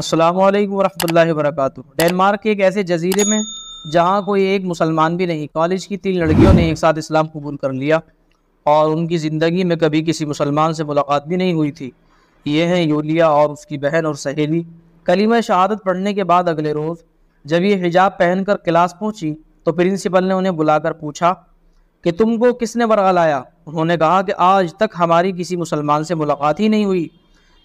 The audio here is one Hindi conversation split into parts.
अल्लाम वालेकुम वरक डेनमार्क के एक ऐसे जजीरे में जहाँ कोई एक मुसलमान भी नहीं कॉलेज की तीन लड़कियों ने एक साथ इस्लाम कबूल कर लिया और उनकी ज़िंदगी में कभी किसी मुसलमान से मुलाकात भी नहीं हुई थी ये हैं यूलिया और उसकी बहन और सहेली कलीम शहादत पढ़ने के बाद अगले रोज़ जब ये हिजाब पहन कर क्लास पहुँची तो प्रिंसिपल ने उन्हें बुलाकर पूछा कि तुमको किसने वर्गा लाया उन्होंने कहा कि आज तक हमारी किसी मुसलमान से मुलाकात ही नहीं हुई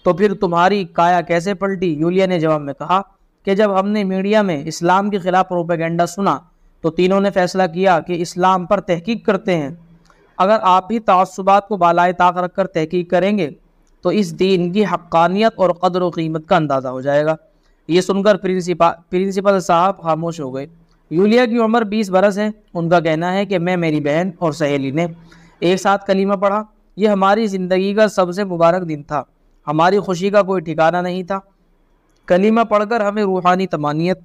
तो फिर तुम्हारी काया कैसे पलटी यूलिया ने जवाब में कहा कि जब हमने मीडिया में इस्लाम के खिलाफ प्रोपेगेंडा सुना तो तीनों ने फैसला किया कि इस्लाम पर तहकीक करते हैं अगर आप भी तसुबात को बालाए ताक रख कर तहकीक करेंगे तो इस दीन की हक्कानियत और कदर व कीमत का अंदाज़ा हो जाएगा ये सुनकर प्रिंसिपा प्रिंसिपल साहब खामोश हो गए यूलिया की उम्र 20 बरस है उनका कहना है कि मैं मेरी बहन और सहेली ने एक साथ कलीमा पढ़ा यह हमारी ज़िंदगी का सबसे मुबारक दिन था हमारी खुशी का कोई ठिकाना नहीं था कलीमा पढ़कर हमें रूहानी तमानियत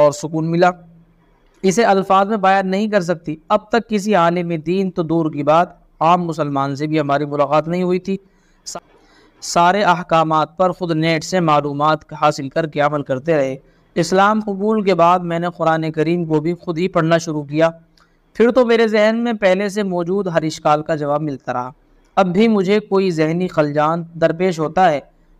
और सुकून मिला इसे अल्फाज में बयान नहीं कर सकती अब तक किसी आलिम दीन तो दूर की बात आम मुसलमान से भी हमारी मुलाकात नहीं हुई थी सारे अहकाम पर ख़ुद नेट से मालूम हासिल करके अमल करते रहे इस्लाम कबूल के बाद मैंने कुरान करीम को भी खुद ही पढ़ना शुरू किया फिर तो मेरे जहन में पहले से मौजूद हर इश्काल का जवाब मिलता रहा अब भी मुझे कोई जहनी खलजान दरपेश होता है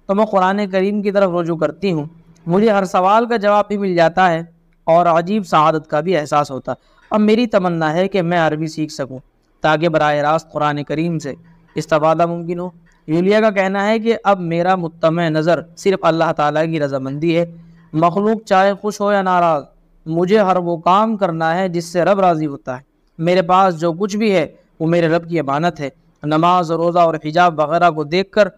तो मैं कुरान करीम की तरफ रुजू करती हूँ मुझे हर सवाल का जवाब भी मिल जाता है और अजीब शहादत का भी एहसास होता है अब मेरी तमन्ना है कि मैं अरबी सीख सकूँ ताकि बर रास्त कुरान करीम से इस्तवादा मुमकिन हो यूलिया का कहना है कि अब मेरा मुतम नज़र सिर्फ अल्लाह ताली की रजामंदी है मखलूक चाहे खुश हो या नाराज़ मुझे हर वो काम करना है जिससे रब राज़ी होता है मेरे पास जो कुछ भी है वो मेरे रब की अमानत है नमाज रोज़ा और हिजाब वगैरह को देख कर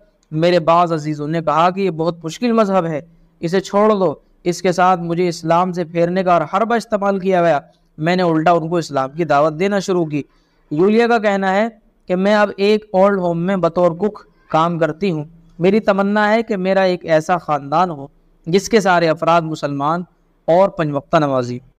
मेरे बाज़ अजीज़ों ने कहा कि ये बहुत मुश्किल मजहब है इसे छोड़ दो इसके साथ मुझे इस्लाम से फेरने का और हरबा इस्तेमाल किया गया मैंने उल्टा उनको इस्लाम की दावत देना शुरू की यूलिया का कहना है कि मैं अब एक ओल्ड होम में बतौर कुक काम करती हूँ मेरी तमन्ना है कि मेरा एक ऐसा ख़ानदान हो जिसके सारे अफराद मुसलमान और पंजवक्ता नवाजी